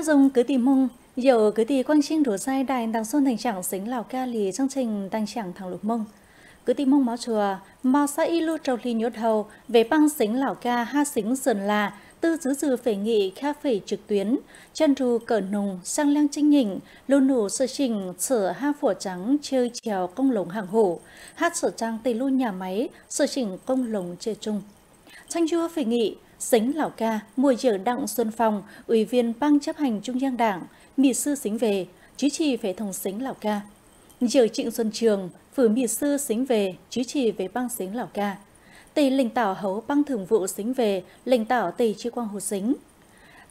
Nước dùng cứ tì mông, dầu cứ tì quang trinh đổ sai đài đằng xuân thành trạng xính lào ca lì chương trình tăng trạng thằng lục mông. Cứ tì mông máu chùa, màu xã y lưu trầu ly nhốt hầu, về băng xính lào ca ha xính sườn là, tư dứ dư phể nghị kha phể trực tuyến, chân rù cờ nùng, sang lang trinh nhỉnh, lô nụ sơ trình, sở ha phổ trắng, chơi trèo công lồng hàng hổ, hát sở trang tây lưu nhà máy, sơ trình công lồng chơi chung. Tranh chua phể nghị, Sính Lão Ca, mùa giờ Đặng Xuân Phong, Ủy viên Ban chấp hành Trung ương Đảng, Mì Sư sính Về, Chứ trì về Thông sính Lão Ca. Giờ Trịnh Xuân Trường, Phử Mì Sư sính Về, Chứ trì về Bang sính Lão Ca. Tây lệnh tảo hấu băng Thường vụ Xính Về, lệnh tảo Tây Chi Quang Hồ Xính.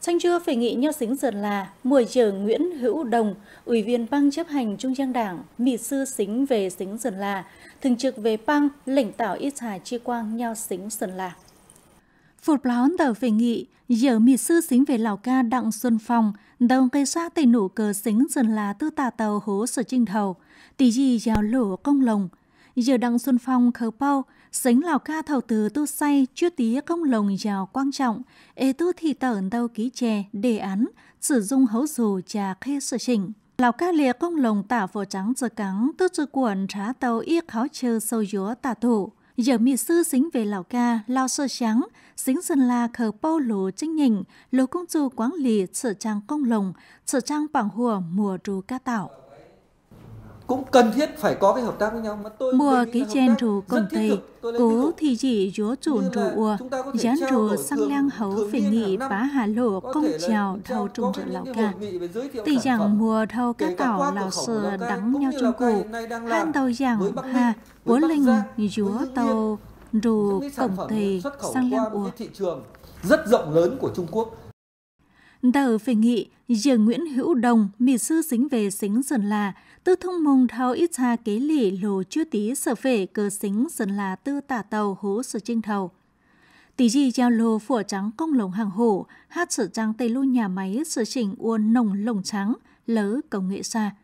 Tranh chưa phải nghị nho xính dần là mùa giờ Nguyễn Hữu Đồng, Ủy viên băng chấp hành Trung ương Đảng, Mì Sư Xính về Xính dần là, Thường trực về băng, lãnh tảo Ít Hà Chi Quang nhau Xính dần là. Phụt lón tờ về nghị, giờ mì sư xính về Lào Ca Đặng Xuân Phong, đồng cây xoa tây nụ cờ xính dần là tư tà tàu hố sở trinh thầu, tỷ gì giàu lỗ công lồng. Giờ Đặng Xuân Phong khờ bao, xính Lào Ca thầu từ tu say chưa tí công lồng giàu quan trọng, ê tu thị tờ tàu ký chè, đề án, sử dụng hấu dù trà khê sở trình. Lào ca lìa công lồng tả vỏ trắng giờ cắn, tư chữ quần trá tàu yết khó chơ sâu dúa tả thủ giờ mi sư xính về Lào Ca, Lao Sơ trắng xính dân la khờ bao lô chính nhỉnh, lô công chủ quán lì sở trang công lồng, sở trang bằng hùa mùa trù ca tạo cũng cần thiết phải có cái hợp tác với nhau mà tôi mùa ký trên rủ công ty cố thì chỉ rúa chuồn ua gián rùa sang lang hấu phải nghị bá hà lộ công trào thâu trung rửa lão ca tỷ rằng mùa thâu cá tảo lão sờ đắng nhau trong cổ han tàu rằng hà bố linh rúa tàu rù cổng thì sang lang thị trường rất rộng lớn của Trung Quốc Tờ phải nghị, giờ Nguyễn Hữu Đồng, mì sư xính về xính Sơn là tư thông mông thao ít xa kế lì lồ chưa tí sở phể cơ xính dân là tư tả tàu hố sở trinh thầu. Tí gì giao lô phủa trắng công lồng hàng hổ, hát sở trang tây lưu nhà máy sở trình uôn nồng lồng trắng, lớ công nghệ xa.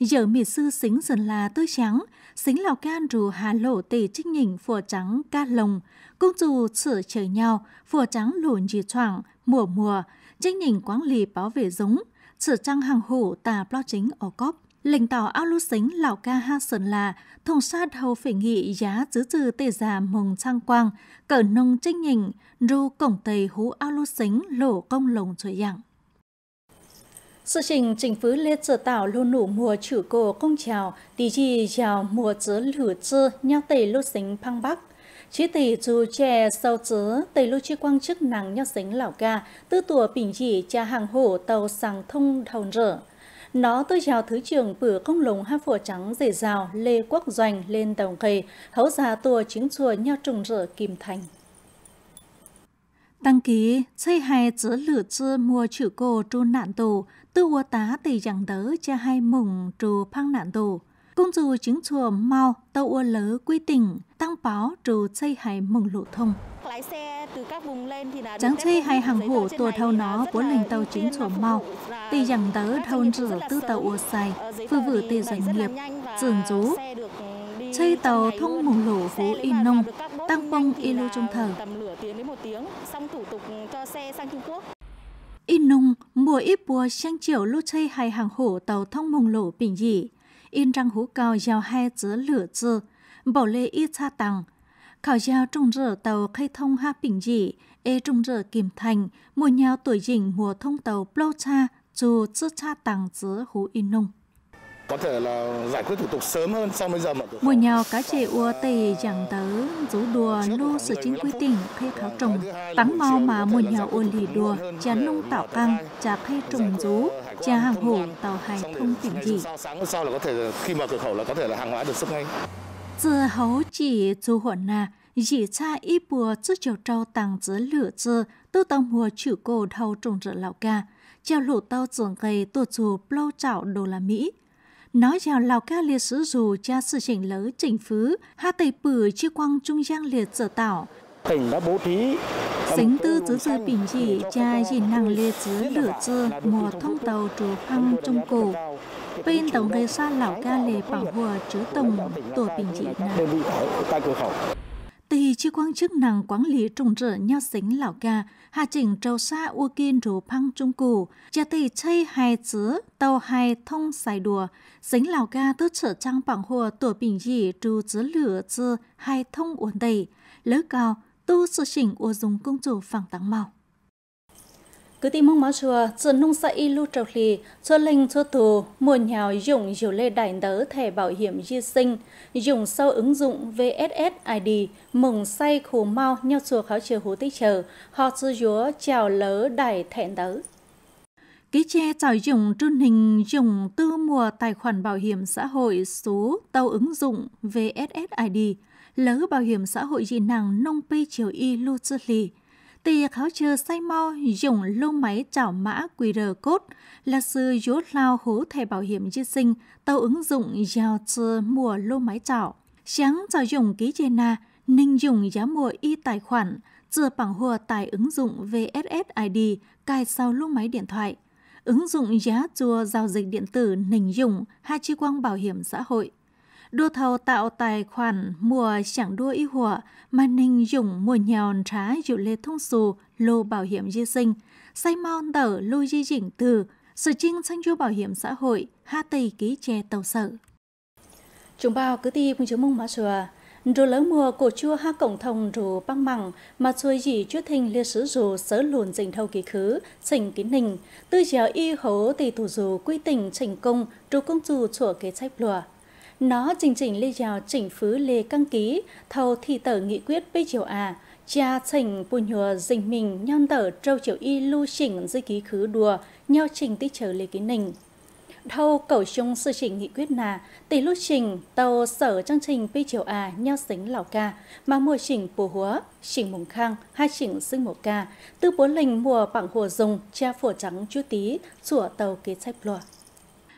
Giờ mì sư xính dân là tư trắng, xính lào can rù hà lộ tỷ trích nhỉnh phủa trắng ca lồng, cũng dù sở trời nhau, phủa trắng lồn dì choảng, mùa mùa, trích nhỉnh quáng lì báo về giống, sở trang hàng hổ tà plo chính ở cóp Lệnh tỏ ao lưu xính lão ca ha sơn là thông sát hầu phải nghị giá giữ trừ tề già mừng trang quang, cờ nông trinh nhịn, ru cổng tây hú ao lưu xính lộ công lồng trời dạng. Sự trình trình phứ lê trở tạo lô nụ mùa chữ cổ công trào, tí chi chào mùa chữ lửa chư nhau tề lưu xính phăng bắc. Chí tỷ dù trẻ sâu chớ, tây lưu chi quang chức năng nhau xính lão ca, tư tùa bình chỉ cha hàng hổ tàu sàng thông thầu rỡ nó tôi chào Thứ trưởng vừa công lùng ha phổ trắng dề rào Lê Quốc Doanh lên đồng khề, hấu già tùa chính chùa nhau trùng rỡ kim thành. Đăng ký, xây hai chữ lửa chư mua chữ cô tru nạn tù, tư ua tá tỷ giảng đỡ cha hai mùng trù phăng nạn tù. Công dù chính chùa mau, tàu ua lỡ quy tỉnh, tăng báo trù xây hai mùng lộ thông. Lái xe Chẳng khi hay hàng hủ tùa thâu nó vốn lành tàu chính chỗ mau, tì dẳng tớ thôn rửa tư tàu ô xài, phư vử tì doanh nghiệp, dường rú. Ừ, chơi tàu thông mùng lổ phố y nông, tăng bông y lưu trong thờ. Y nông, mùa ít bùa sang chiều lúc chơi hay hàng hổ tàu thông mùng lổ bình dị. In răng hú cao giao hai chữ lửa chư, bảo lê y cha tàng, khảo giao trung rỡ tàu khai thông ha bình dị, ê e trung rỡ kim thành, mùa nhau tuổi dình mùa thông tàu plô cha, dù chứ cha tàng giữa hú in nung có thể là giải quyết thủ tục sớm hơn so với giờ mà. Mùa nhau cá chè ua tì giảng tớ rú đùa nô sự chính quy tỉnh khi kháo trồng tắng mau mà mùa nhau ôn lì đùa chả nung tạo căng chả khi trồng rú ờ, chả hàng hổ tàu hành thông tỉnh gì. Sáng hôm sau là có thể khi mở cửa khẩu là có thể là hàng hóa được xuất ngay. 自猴 chỉ chú hồn nà, dì cha y bùa chứ chiều trâu tàng dưới lửa chứ, tư tông mùa chữ cổ thâu trùng rửa lão ca, treo lũ tao dưỡng gầy tổ chú plâu trạo đô la Mỹ. Nói chào lão ca liệt sử dù cha sự chỉnh lỡ chỉnh phứ, hạ tây bử chi quang trung giang liệt sở tạo, tỉnh đã bố thí Sính tư tứ dư bình dị cha dị năng liệt dưới lửa dư mùa thông tàu trù phăng trung cổ bên tổng gây xa lão ca lệ bảo hùa chứ tổng tổ bình trị nào. Tì chi quan chức năng quản lý trùng rỡ nho xính lão ca, hạ chỉnh trâu xa ua kiên rủ phăng trung cụ, chia tì chơi hai chứa, tàu hai thông xài đùa, xính lão ca tư trở trang bằng hùa tổ bình dị trù chứa lửa chư hai thông uốn đầy, lỡ cao, tu sự chỉnh u dùng công chủ phẳng tắng màu cứ tìm mong máu chùa chuẩn nông sa y lưu trầu lì cho linh cho tù mùa nhào dùng dù lê đại tớ thẻ bảo hiểm di sinh dùng sau ứng dụng vssid mừng say khổ mau nhau chùa kháo chờ hú tích chờ họ sư chúa chào lỡ đại thẹn tớ Ký che trào dùng trương hình dùng tư mùa tài khoản bảo hiểm xã hội số tàu ứng dụng VSSID, lỡ bảo hiểm xã hội dị nàng nông pi chiều y lưu chư lì tì kháo chư say mau dùng lưu máy chảo mã QR code là sư dốt lao hố thẻ bảo hiểm di sinh tàu ứng dụng giao chư mua lưu máy chảo Sáng trào dùng ký chê na, ninh dùng giá mua y tài khoản, chờ bằng hùa tài ứng dụng VSSID cài sau lưu máy điện thoại. Ứng dụng giá chùa giao dịch điện tử ninh dùng hai chi quang bảo hiểm xã hội đua thầu tạo tài khoản mùa chẳng đua y hùa mà ninh dùng mùa nhòn trá dụ lê thông xù lô bảo hiểm di sinh say mau tở lô di dĩnh từ sự chinh sang du bảo hiểm xã hội ha tây ký che tàu sở chúng bao cứ ti cũng chứng mông mà sửa rồi lớn mùa cổ chua ha cổng thông rù băng mẳng mà xuôi dị chuyết thình liệt sứ rù sớ lùn dình thâu kỳ khứ trình kín nình tư dẻo y hố tỷ thủ rù quy tình trình công rù công dù chùa kế sách lùa nó trình chỉnh lê giàu chỉnh phứ lê căng ký, thầu thì tờ nghị quyết bê chiều à, cha chỉnh bù nhùa dình mình nhon tờ trâu chiều y lưu chỉnh dưới ký khứ đùa, nhau trình tí chờ lê ký nình. Thâu cầu chung sự chỉnh nghị quyết nà, tỷ lưu trình tàu sở trang trình bê chiều à nhau xính lào ca, mà mùa chỉnh bù húa, chỉnh mùng khang, hai chỉnh sinh một ca, tư bốn lình mùa bảng hồ dùng, cha phổ trắng chú tí, chùa tàu kế sách lùa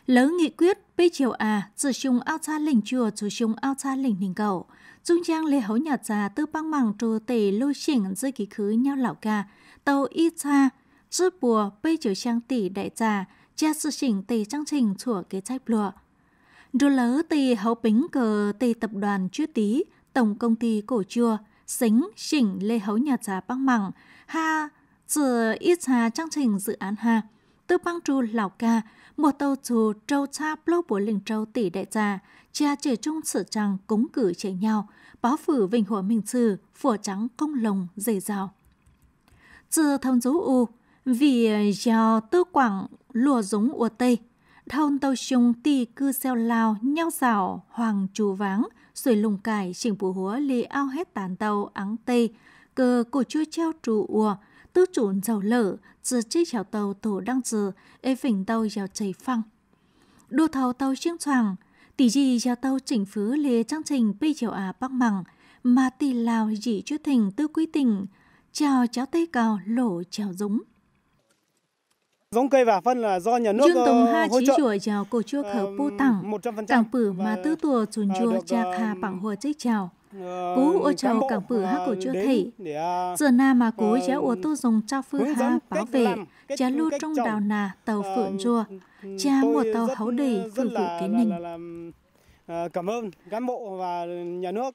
lỡ nghị quyết bây chiều à dự chung ao cha lỉnh chùa chủ chung ao cha lỉnh đình cầu dung giang lê hấu nhạt già tư băng mảng trù tỷ lôi chỉnh dưới ký khứ nhau lão ca tàu y cha rút bùa bây chiều trang tỷ đại già cha sự chỉnh tỷ trang trình chùa kế trách lụa đồ lỡ tỷ hấu bính cờ tỷ tập đoàn chưa tí tổng công ty cổ chùa xính chỉnh lê hấu nhà già băng mảng ha giờ ít hà trang trình dự án ha tư băng trù lão ca một tàu chú trâu cha lô bố linh trâu tỷ đại gia, cha trẻ trung sự trăng cúng cử trẻ nhau, báo phử vinh hồ minh sư, phủa trắng công lồng, dày rào. Chưa thông dấu u, vì giàu tư quảng lùa giống ua tây, thôn tàu chung tỷ cư xeo lao nhau rào hoàng chú váng, rồi lùng cải chỉnh bù húa lì ao hết tàn tàu áng tây, cơ cổ chui treo trù ua, tư chủng dầu lở, dự chi chào tàu tổ đăng dự, ế phỉnh tàu dào chảy phăng. Đô thầu tàu chiếng choàng, tỷ gì dào tàu chỉnh phứ lê trang trình bây chiều à bắc mẳng, mà tỷ lào dị chú thỉnh tư quý tình, chào cháu tây cào lỗ chào dũng giống cây và phân là do nhà nước Dương tùng ờ, Hà chỉ chùa chào cổ chua khở bô tặng, tặng bử mà tư tùa chùn chua chạc hà bằng hồ chích chào cú ô cháu cảng bử hát cổ chưa thể giờ na mà cú giáo ô tô dùng trao phương ha bảo vệ cha lưu trong đào nà tàu ờ, phượng rùa cha mùa tàu hấu đầy phượng vụ kế ninh cảm ơn cán bộ và nhà nước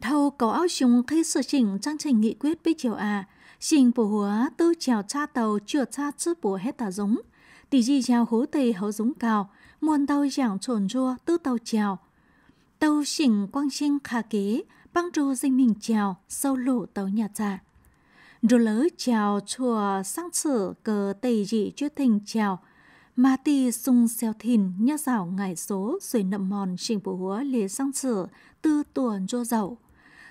Thâu có áo chúng khi sửa chỉnh chương trình nghị quyết với triều à, xin bổ hứa tư chèo cha tàu chữa cha chứ bổ hết tà giống. Tỷ di chèo hố tề hấu giống cao, muôn tàu giảng trồn rua tư tàu chèo, tàu xỉnh quang sinh khá kế, băng trù dinh mình chào sâu lụ tàu nhà giả. Rô lỡ chào chùa sang sử cờ tây dị chưa thành chào, mà tì sung xeo thìn nhá rào ngải số rồi nậm mòn xỉnh bố húa lì sang sử tư tuần rô dậu.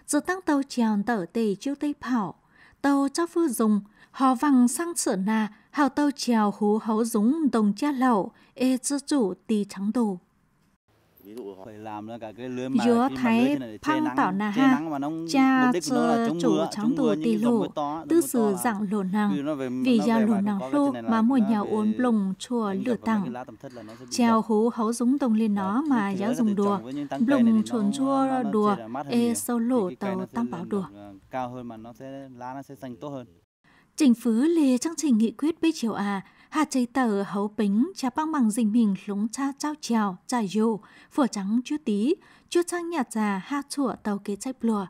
Giờ tăng tàu chèo tở tề chiêu tây phảo, tàu cho phư dùng, họ văng sang sử nà, hào tàu chèo hú hấu dũng đồng cha lậu ê chư chủ tì trắng đồ. Gió thái phăng tạo nà ha, cha sơ chủ trắng tù tì lù, tư sử dạng lồ nàng, vì gia lồ nàng lô mà mùa nhà uốn lùng chùa lửa tặng. Chào hú hấu dũng tông lên nó mà giáo dùng đùa, lùng chuồn chua đùa, ê sâu lỗ tàu tam bảo đùa. Ờ, cao hơn mà nó sẽ lá nó sẽ xanh tốt hơn. Chính phứ lìa chương trình nghị quyết bê chiều à, hà chế tờ hấu bính cha băng bằng dình mình lúng cha trao trèo, trà dù, phở trắng chú tí, chú trang nhạt già ha chùa tàu kế chạy lùa.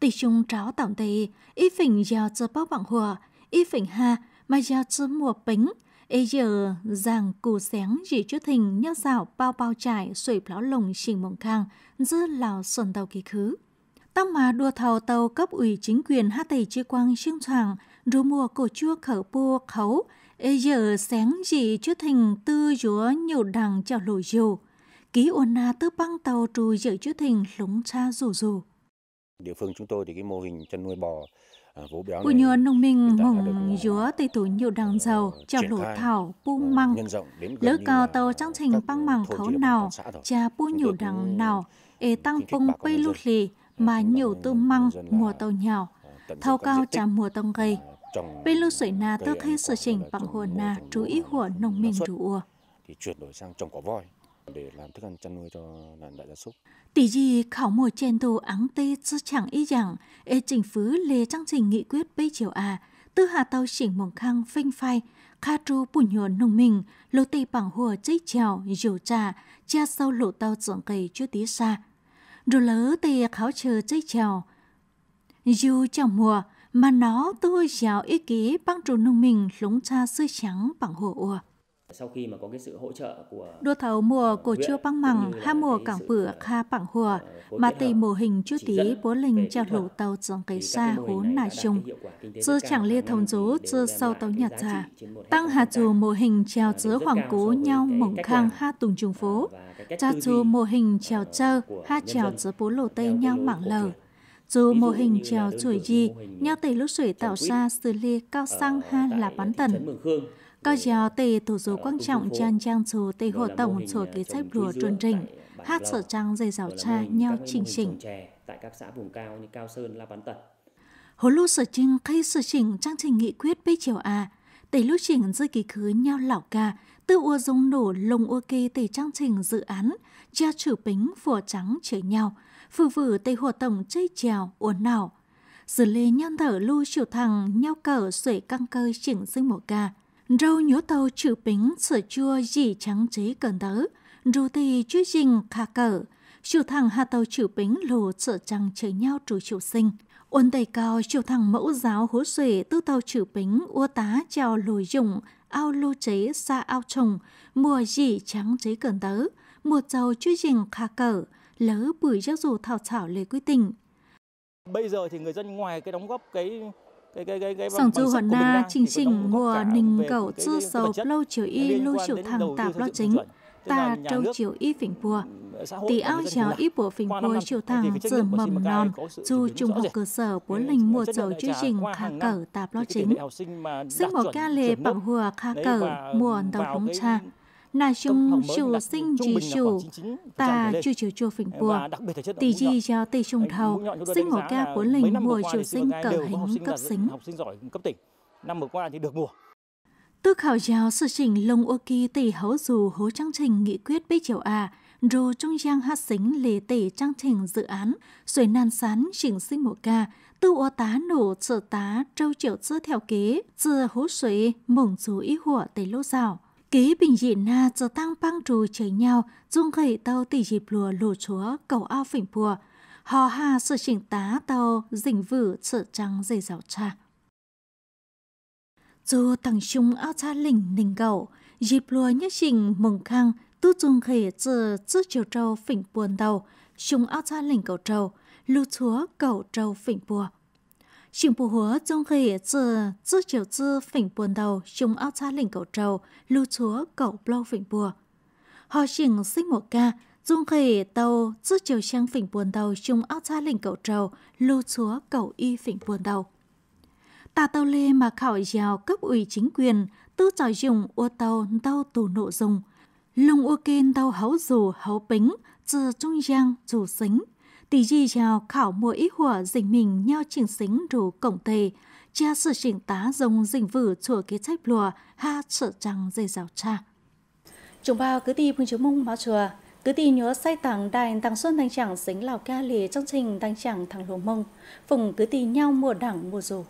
Tỷ chung tráo tổng tì, y phỉnh giờ chờ bao bằng hùa, y phỉnh ha, mà giờ chờ mùa bính, Ê giờ rằng cù sáng chỉ chút thình nhớ dạo bao bao trải sủi lão lồng trình mộng khang dư lào xuân tàu kế khứ. Tóc mà đua thầu tàu cấp ủy chính quyền hát tầy chi quang xương thoảng rú mùa cổ chua khở bùa khấu, ế giờ sáng gì chứ thình tư rúa nhiều đằng cho lùi dù. Ký ồn na tư băng tàu trù dự chứ thình lúng cha rủ rủ. Địa phương chúng tôi thì cái mô hình chăn nuôi bò à, vỗ béo Của nhờ nông minh mùng à, dúa tây tủ nhiều đằng dầu, chảo lỗ thảo, pu ờ, măng. Lỡ cao tàu trang trình băng mảng khấu nào, cha pu nhiều đằng ờ, nào, ế tăng bông bay lụt lì, ờ, mà nhiều tư măng mùa tàu nhào thâu cao trà mùa tông gây Bây lúc sợi na tớ khê sự trình bằng hồ na chú ý hồ nông mình rủ ua. Thì chuyển đổi sang trồng cỏ voi để làm thức ăn chăn nuôi cho đàn đại gia súc. Tỷ gì khảo mùa trên tù áng tê chứ chẳng ý rằng ê trình phứ lê trang trình nghị quyết bây chiều à tư hà tàu chỉnh mộng khang phanh phai kha tru bù nhuồn nông mình lô tê bằng hùa chích trèo dầu trà cha sâu lộ tàu dưỡng cây chưa tí xa rồi lỡ tê kháo chờ chích trèo dù trong mùa mà nó tôi giáo ý ký băng trù nông mình lúng cha sư trắng bằng hồ ua. Sau khi mà có cái sự hỗ trợ của đua thầu mùa của chưa băng mằng hai mùa cảng bửa kha bằng hùa mà tỷ mô hình chú tí bố linh cho lũ tàu trong cái xa hố nà chung chứ chẳng lê thông dố chứ sau tàu nhật già tăng hà dù mô hình trèo chứa hoàng cố nhau mộng khang hai tùng trùng phố cha dù mô hình trèo chơ ha trèo chứa bố lộ tây nhau mảng lờ dù mô hình trèo chuỗi gì, nhau tây lúc sủy tạo ra xử lý cao ờ, sang ha là bán tần. Cao trèo tây thủ dụ ờ, quan trọng ờ, trang trang chủ tây hộ tổng chủ kế sách lùa trôn trình, hát sở trang dây rào cha nhau chỉnh chỉnh. Tại các xã vùng cao như Cao Sơn, La Bán Tần. Hồ lô sở trình khi sở trình trang trình nghị quyết bê chiều a tây lúc trình dư kỳ khứ nhau lão ca, tư ua dung nổ lồng ua kê tây trang trình dự án, cha chủ bính phùa trắng chở nhau, phử phử tây hồ tổng chơi trèo uốn nào dư lê nhân thở lưu chiều thẳng nhau cờ sưởi căng cơ chỉnh dưng một ca râu nhúa tàu chữ bính sửa chua dì trắng chế cần tớ rù tì chú dình khả cờ chiều thẳng hà tàu chữ bính lù sửa trăng chơi nhau trù chịu sinh uốn tay cao chiều thẳng mẫu giáo hố xuể tư tàu chữ bính ua tá trèo lùi dụng ao lô chế xa ao trùng, mùa dì trắng chế cần tớ mùa dầu chú dình khả cờ lỡ bưởi rác dù thảo thảo lời quy tình. Bây giờ thì người dân ngoài cái đóng góp cái cái cái cái cái Sòng chu hoàn na chính trình mùa ninh cầu chư sầu lâu chiều y lưu chiều thằng tạp lo chính ta trâu chiều y phỉnh bùa tỷ ao chéo y bộ phình bùa chiều thẳng giờ mầm non dù trung học cơ sở bốn linh mùa dầu chương trình khá cỡ tạp lo chính sinh bỏ ca lệ bằng hùa khá cỡ mùa đầu thống cha là chung sự sinh chỉ chủ ta chưa chịu chua phỉnh bùa tỷ chi cho tỷ trung thầu sinh ngồi ca bốn linh mùa triều sinh cờ hình cấp xính học sinh giỏi cấp tỉnh năm vừa qua thì được mùa Tư khảo giáo sự chỉnh lông ô kỳ tỷ hấu dù hố trang trình nghị quyết bế chiều à, dù trung giang hát xính lề tỷ trang trình dự án, rồi nan sán chỉnh sinh một ca, tư ô tá nổ trợ tá trâu triệu dư theo kế, dư hố suối mổng dù ý hủa tỷ lô rào. Ký bình dị na cho tăng băng trù chơi nhau, dung gậy tàu tỷ dịp lùa lù chúa cầu ao phỉnh bùa. Hò hà sự chỉnh tá tàu dình vử sợ trắng dây dạo cha. Dù tăng chung ao cha lỉnh nình cầu dịp lùa nhất trình mừng khang, tu dung gậy chờ trước chiều trâu phỉnh buồn tàu chung ao cha lỉnh cầu trâu, lù chúa cầu trâu phỉnh bùa. Chính bù hứa trong khi từ dư chiều dư phỉnh buồn đầu chung áo xa lĩnh cầu trầu lưu chúa cậu lâu phỉnh bùa. Họ chỉnh sinh một ca, dung khỉ tàu dư chiều trang phỉnh buồn đầu chung áo xa lĩnh cầu trầu lưu chúa cậu y phỉnh buồn đầu. Ta tàu lê mà khảo giàu cấp ủy chính quyền, tư trò dùng ô tàu tàu tù nộ dùng. Lung ô kên tàu hấu dù hấu bính, từ trung giang chủ xính tỷ gì chào khảo mùa ít hùa dình mình nhau chỉnh xính rủ cổng tề, cha sự chỉnh tá dùng dình vử chùa kế trách lùa, ha sợ trăng dây rào cha. Chúng bao cứ tì phương chú mông báo chùa, cứ tì nhớ say tàng đài tăng xuân tàng chẳng xính lào ca lì trong trình tàng chẳng thằng lùa mông, phùng cứ tì nhau mùa đảng mùa rủ.